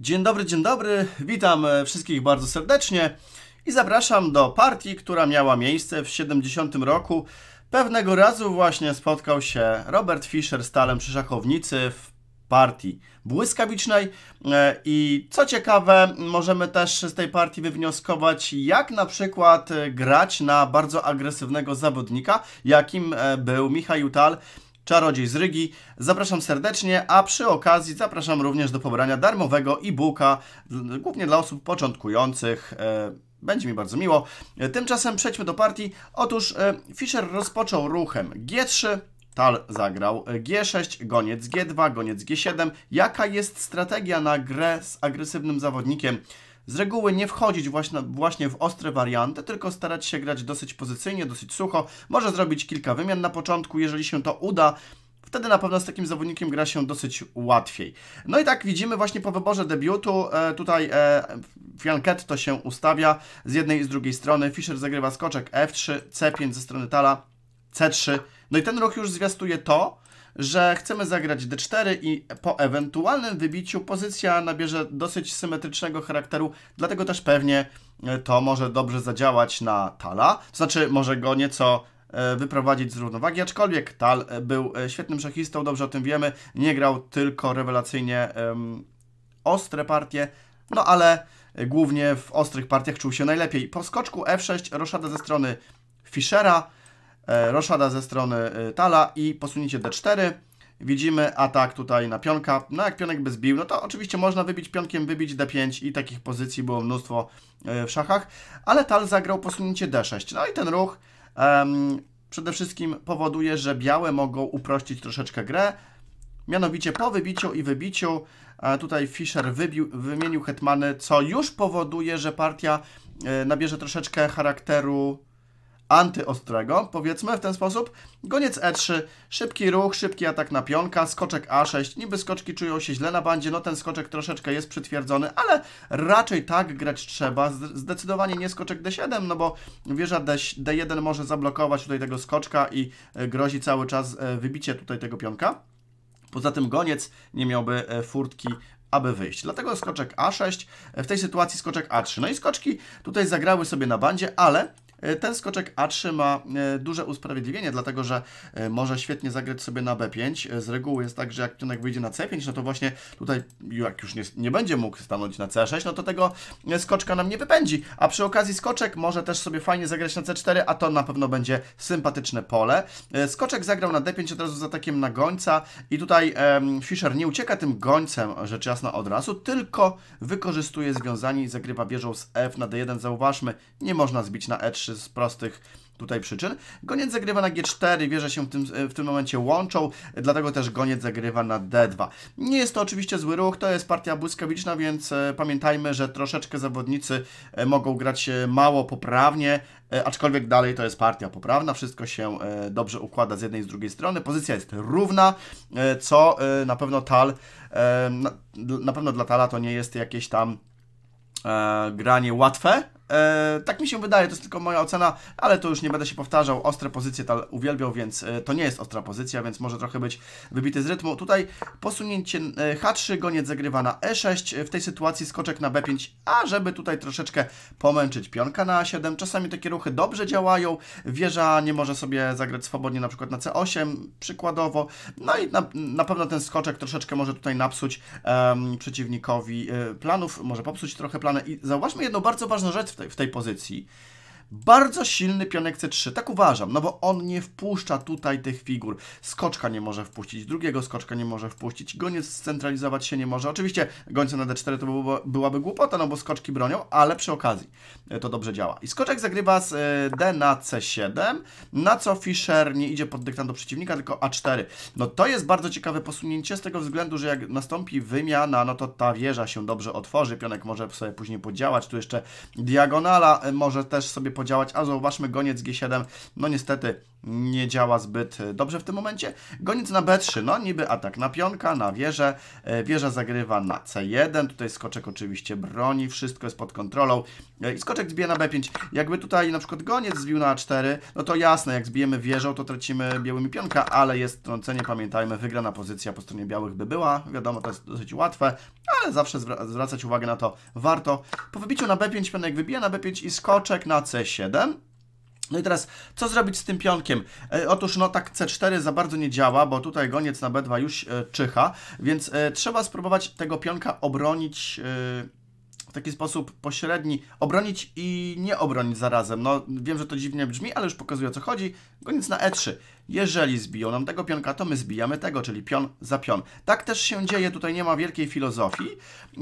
Dzień dobry, dzień dobry. Witam e, wszystkich bardzo serdecznie i zapraszam do partii, która miała miejsce w 70 roku. Pewnego razu właśnie spotkał się Robert Fischer z Talem przy szachownicy w partii błyskawicznej e, i co ciekawe możemy też z tej partii wywnioskować jak na przykład e, grać na bardzo agresywnego zawodnika jakim był Michał Tal Czarodziej z Rygi. Zapraszam serdecznie, a przy okazji zapraszam również do pobrania darmowego e-booka, głównie dla osób początkujących. E, będzie mi bardzo miło. Tymczasem przejdźmy do partii. Otóż e, Fischer rozpoczął ruchem G3, Tal zagrał e, G6, goniec G2, goniec G7. Jaka jest strategia na grę z agresywnym zawodnikiem? Z reguły nie wchodzić właśnie, właśnie w ostre warianty, tylko starać się grać dosyć pozycyjnie, dosyć sucho. Może zrobić kilka wymian na początku, jeżeli się to uda. Wtedy na pewno z takim zawodnikiem gra się dosyć łatwiej. No i tak widzimy właśnie po wyborze debiutu, e, tutaj e, to się ustawia z jednej i z drugiej strony. Fischer zagrywa skoczek F3, C5 ze strony Tala, C3. No i ten ruch już zwiastuje to, że chcemy zagrać d4 i po ewentualnym wybiciu pozycja nabierze dosyć symetrycznego charakteru, dlatego też pewnie e, to może dobrze zadziałać na Tala, to znaczy może go nieco e, wyprowadzić z równowagi, aczkolwiek Tal e, był świetnym szachistą, dobrze o tym wiemy, nie grał tylko rewelacyjnie um, ostre partie, no ale głównie w ostrych partiach czuł się najlepiej. Po skoczku F6 roszada ze strony Fischera, E, roszada ze strony e, tala i posunięcie d4. Widzimy atak tutaj na pionka. No jak pionek by zbił, no to oczywiście można wybić pionkiem, wybić d5 i takich pozycji było mnóstwo e, w szachach, ale tal zagrał posunięcie d6. No i ten ruch um, przede wszystkim powoduje, że białe mogą uprościć troszeczkę grę. Mianowicie po wybiciu i wybiciu tutaj Fischer wybił, wymienił hetmany, co już powoduje, że partia nabierze troszeczkę charakteru antyostrego, powiedzmy w ten sposób. Goniec E3, szybki ruch, szybki atak na pionka, skoczek A6, niby skoczki czują się źle na bandzie, no ten skoczek troszeczkę jest przytwierdzony, ale raczej tak grać trzeba, zdecydowanie nie skoczek D7, no bo wieża D1 może zablokować tutaj tego skoczka i e, grozi cały czas e, wybicie tutaj tego pionka. Poza tym goniec nie miałby e, furtki aby wyjść. Dlatego skoczek A6, w tej sytuacji skoczek A3. No i skoczki tutaj zagrały sobie na bandzie, ale E, ten skoczek A3 ma e, duże usprawiedliwienie, dlatego że e, może świetnie zagrać sobie na B5. Z reguły jest tak, że jak pionek wyjdzie na C5, no to właśnie tutaj, jak już nie, nie będzie mógł stanąć na C6, no to tego skoczka nam nie wypędzi. A przy okazji skoczek może też sobie fajnie zagrać na C4, a to na pewno będzie sympatyczne pole. Skoczek zagrał na D5 od razu z atakiem na gońca i tutaj Fischer nie ucieka tym gońcem, rzecz jasna, od razu, tylko wykorzystuje związanie i zagrywa wieżą z F na D1. Zauważmy, nie można zbić na E3, 3 z prostych tutaj przyczyn. Goniec zagrywa na G4, wieże się w tym, w tym momencie łączą, dlatego też goniec zagrywa na D2. Nie jest to oczywiście zły ruch, to jest partia błyskawiczna, więc e, pamiętajmy, że troszeczkę zawodnicy e, mogą grać mało poprawnie, e, aczkolwiek dalej to jest partia poprawna, wszystko się dobrze układa z jednej i z drugiej strony, pozycja jest równa, co na pewno Tal, na pewno dla Tala to nie jest jakieś tam granie łatwe, E, tak mi się wydaje, to jest tylko moja ocena, ale to już nie będę się powtarzał. Ostre pozycje Tal uwielbiał, więc e, to nie jest ostra pozycja, więc może trochę być wybity z rytmu. Tutaj posunięcie e, H3, goniec zagrywa na E6, e, w tej sytuacji skoczek na B5, a żeby tutaj troszeczkę pomęczyć pionka na A7. Czasami takie ruchy dobrze działają, wieża nie może sobie zagrać swobodnie na przykład na C8 przykładowo, no i na, na pewno ten skoczek troszeczkę może tutaj napsuć przeciwnikowi e, planów, może popsuć trochę plany i zauważmy jedną bardzo ważną rzecz tej, w tej pozycji. Bardzo silny pionek C3, tak uważam, no bo on nie wpuszcza tutaj tych figur. Skoczka nie może wpuścić, drugiego skoczka nie może wpuścić, goniec scentralizować się nie może. Oczywiście gońca na D4 to byłoby, byłaby głupota, no bo skoczki bronią, ale przy okazji e, to dobrze działa. I skoczek zagrywa z e, D na C7, na co Fischer nie idzie pod dyktando przeciwnika, tylko A4. No to jest bardzo ciekawe posunięcie z tego względu, że jak nastąpi wymiana, no to ta wieża się dobrze otworzy, pionek może sobie później podziałać, tu jeszcze diagonala e, może też sobie podziałać, a zauważmy goniec G7, no niestety nie działa zbyt e, dobrze w tym momencie. Goniec na B3, no niby atak na pionka, na wieżę. E, wieża zagrywa na C1, tutaj skoczek oczywiście broni, wszystko jest pod kontrolą. E, I skoczek zbije na B5. Jakby tutaj na przykład goniec zbił na A4, no to jasne, jak zbijemy wieżą, to tracimy białymi pionka, ale jest trącenie, no, pamiętajmy, wygrana pozycja po stronie białych by była. Wiadomo, to jest dosyć łatwe, ale zawsze zwracać uwagę na to warto. Po wybiciu na B5 pionek wybija na B5 i skoczek na C7 no i teraz, co zrobić z tym pionkiem? E, otóż, no tak C4 za bardzo nie działa, bo tutaj goniec na B2 już e, czyha, więc e, trzeba spróbować tego pionka obronić e, w taki sposób pośredni obronić i nie obronić zarazem. No wiem, że to dziwnie brzmi, ale już pokazuję o co chodzi. Goniec na E3. Jeżeli zbiją nam tego pionka, to my zbijamy tego, czyli pion za pion. Tak też się dzieje, tutaj nie ma wielkiej filozofii,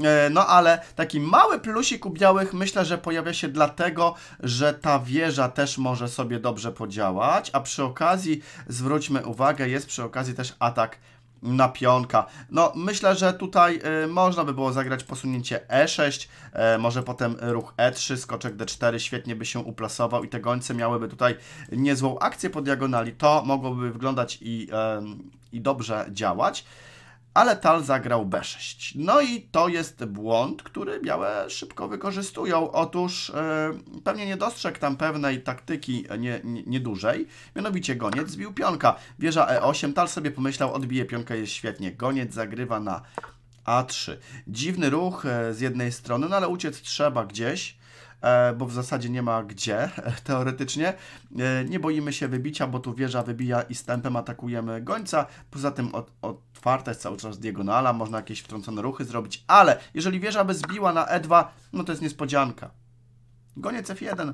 e, no ale taki mały plusik u białych myślę, że pojawia się dlatego, że ta wieża też może sobie dobrze podziałać, a przy okazji, zwróćmy uwagę, jest przy okazji też atak na pionka. No, myślę, że tutaj y, można by było zagrać posunięcie E6, y, może potem ruch E3, skoczek D4, świetnie by się uplasował i te gońce miałyby tutaj niezłą akcję po diagonali. To mogłoby wyglądać i, i dobrze działać ale Tal zagrał B6. No i to jest błąd, który białe szybko wykorzystują. Otóż yy, pewnie nie dostrzegł tam pewnej taktyki niedużej, nie, nie mianowicie goniec zbił pionka. Wieża E8, Tal sobie pomyślał, odbije pionkę, jest świetnie. Goniec zagrywa na A3. Dziwny ruch e, z jednej strony, no ale uciec trzeba gdzieś. E, bo w zasadzie nie ma gdzie teoretycznie. E, nie boimy się wybicia, bo tu wieża wybija i stępem atakujemy gońca. Poza tym od, otwarta jest cały czas diagonala, można jakieś wtrącone ruchy zrobić, ale jeżeli wieża by zbiła na E2, no to jest niespodzianka. Goniec F1,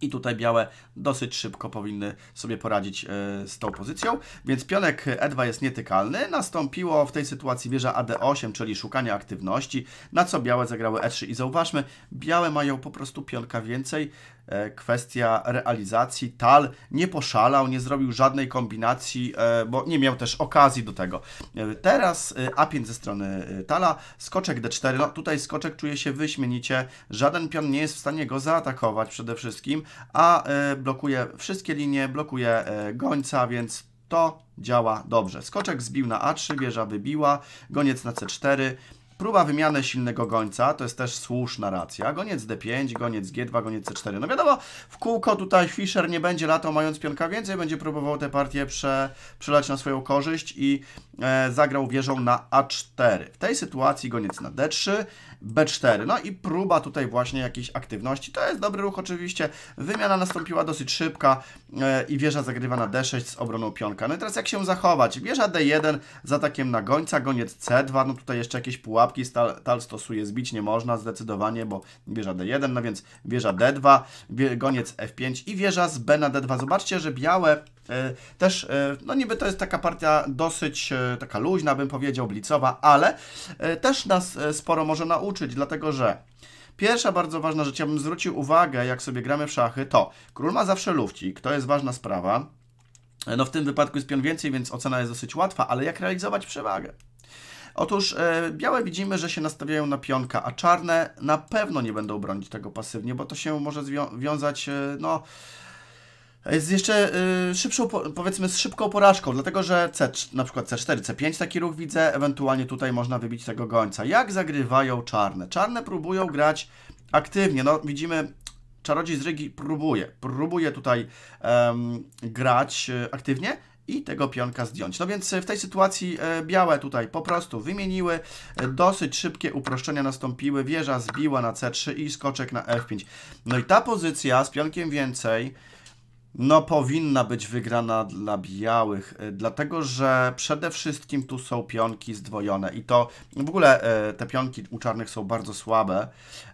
i tutaj białe dosyć szybko powinny sobie poradzić e, z tą pozycją. Więc pionek E2 jest nietykalny. Nastąpiło w tej sytuacji wieża AD8, czyli szukanie aktywności, na co białe zagrały E3. I zauważmy, białe mają po prostu pionka więcej, E, kwestia realizacji. Tal nie poszalał, nie zrobił żadnej kombinacji, e, bo nie miał też okazji do tego. E, teraz A5 ze strony Tala, skoczek D4. No, tutaj skoczek czuje się wyśmienicie. Żaden pion nie jest w stanie go zaatakować przede wszystkim, a blokuje wszystkie linie, blokuje gońca, więc to działa dobrze. Skoczek zbił na A3, wieża wybiła, goniec na C4, Próba wymiany silnego gońca, to jest też słuszna racja. Goniec D5, goniec G2, goniec C4. No wiadomo, w kółko tutaj Fischer nie będzie latał mając pionka więcej, będzie próbował tę partię prze, przelać na swoją korzyść i e, zagrał wieżą na A4. W tej sytuacji goniec na D3, B4. No i próba tutaj właśnie jakiejś aktywności. To jest dobry ruch oczywiście. Wymiana nastąpiła dosyć szybka e, i wieża zagrywa na D6 z obroną pionka. No i teraz jak się zachować? Wieża D1 z atakiem na gońca, goniec C2. No tutaj jeszcze jakieś pułapki stal tal stosuje. Zbić nie można zdecydowanie, bo wieża D1, no więc wieża D2, goniec F5 i wieża z B na D2. Zobaczcie, że białe E, też, e, no niby to jest taka partia dosyć e, taka luźna, bym powiedział, blicowa, ale też nas sporo może nauczyć, dlatego że pierwsza bardzo ważna rzecz, ja bym zwrócił uwagę, jak sobie gramy w szachy, to król ma zawsze lufcik, to jest ważna sprawa. No w tym wypadku jest pion więcej, więc ocena jest dosyć łatwa, ale jak realizować przewagę? Otóż białe widzimy, że się nastawiają na pionka, a czarne na pewno nie będą bronić tego pasywnie, bo to się może wiązać, no jest jeszcze y, szybszą, powiedzmy, z szybką porażką, dlatego że C, na przykład C4, C5 taki ruch widzę, ewentualnie tutaj można wybić tego gońca. Jak zagrywają czarne? Czarne próbują grać aktywnie, no widzimy, czarodziej z Rygi próbuje, próbuje tutaj um, grać y, aktywnie, i tego pionka zdjąć. No więc y, w tej sytuacji e, białe tutaj po prostu wymieniły, e, dosyć szybkie uproszczenia nastąpiły, wieża zbiła na C3 i skoczek na F5. No i ta pozycja z pionkiem więcej no, powinna być wygrana dla białych, y, dlatego że przede wszystkim tu są pionki zdwojone i to w ogóle y, te pionki u czarnych są bardzo słabe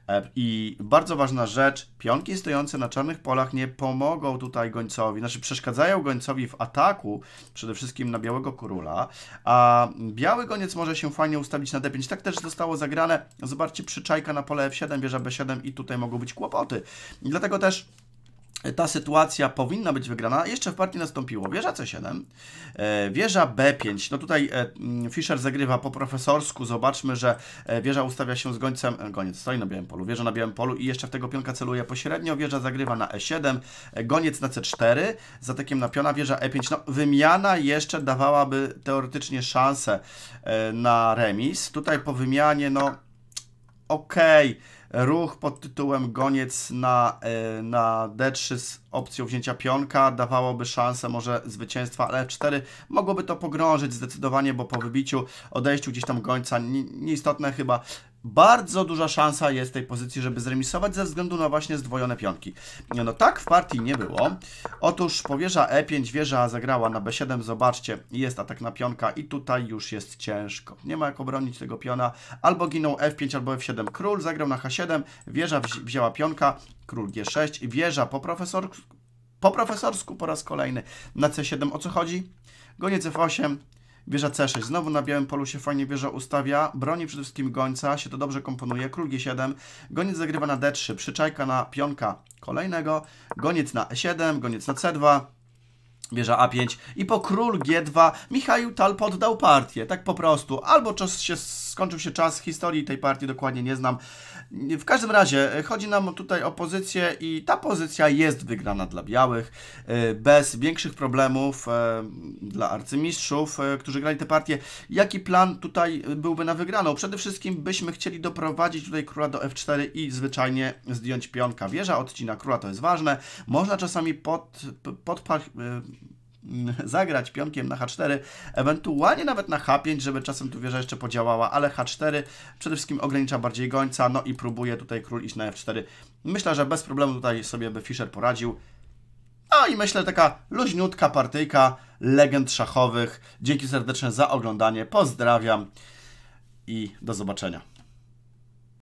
e, i bardzo ważna rzecz, pionki stojące na czarnych polach nie pomogą tutaj gońcowi, znaczy przeszkadzają gońcowi w ataku, przede wszystkim na białego króla, a biały goniec może się fajnie ustawić na d5. Tak też zostało zagrane, zobaczcie, przyczajka na pole f7, wieża b7 i tutaj mogą być kłopoty. I dlatego też ta sytuacja powinna być wygrana. Jeszcze w partii nastąpiło wieża C7, e, wieża B5. No tutaj e, mm, Fischer zagrywa po profesorsku. Zobaczmy, że e, wieża ustawia się z gońcem, goniec stoi na białym polu, wieża na białym polu i jeszcze w tego pionka celuje pośrednio. Wieża zagrywa na E7, goniec na C4, atakiem na piona, wieża E5. No wymiana jeszcze dawałaby teoretycznie szansę na remis. Tutaj po wymianie, no okej. Okay Ruch pod tytułem goniec na, e, na D3 z opcją wzięcia pionka dawałoby szansę może zwycięstwa, ale F4 mogłoby to pogrążyć zdecydowanie, bo po wybiciu, odejściu gdzieś tam gońca, nieistotne chyba bardzo duża szansa jest tej pozycji, żeby zremisować ze względu na właśnie zdwojone pionki. No tak w partii nie było. Otóż powieża E5, wieża zagrała na B7, zobaczcie, jest atak na pionka i tutaj już jest ciężko. Nie ma jak obronić tego piona. Albo ginął F5, albo F7. Król zagrał na H7, wieża wzięła pionka, król G6, wieża po, profesor, po profesorsku po raz kolejny na C7. O co chodzi? Goniec F8, Wieża C6, znowu na białym polu się fajnie wieża ustawia, broni przede wszystkim gońca, się to dobrze komponuje, król G7, goniec zagrywa na D3, przyczajka na pionka kolejnego, goniec na E7, goniec na C2, Wieża A5 i po król G2 Michał Tal poddał partię, tak po prostu. Albo czas się, skończył się czas, historii tej partii dokładnie nie znam. W każdym razie e, chodzi nam tutaj o pozycję i ta pozycja jest wygrana dla białych e, bez większych problemów e, dla arcymistrzów, którzy grali tę partię. Jaki plan tutaj byłby na wygraną? Przede wszystkim byśmy chcieli doprowadzić tutaj króla do f4 i zwyczajnie zdjąć pionka. Wieża odcina króla, to jest ważne. Można czasami pod, pod, zagrać pionkiem na H4, ewentualnie nawet na H5, żeby czasem tu wieża jeszcze podziałała, ale H4 przede wszystkim ogranicza bardziej gońca, no i próbuje tutaj król iść na F4. Myślę, że bez problemu tutaj sobie by Fischer poradził. No i myślę taka luźniutka partyjka legend szachowych. Dzięki serdecznie za oglądanie, pozdrawiam i do zobaczenia.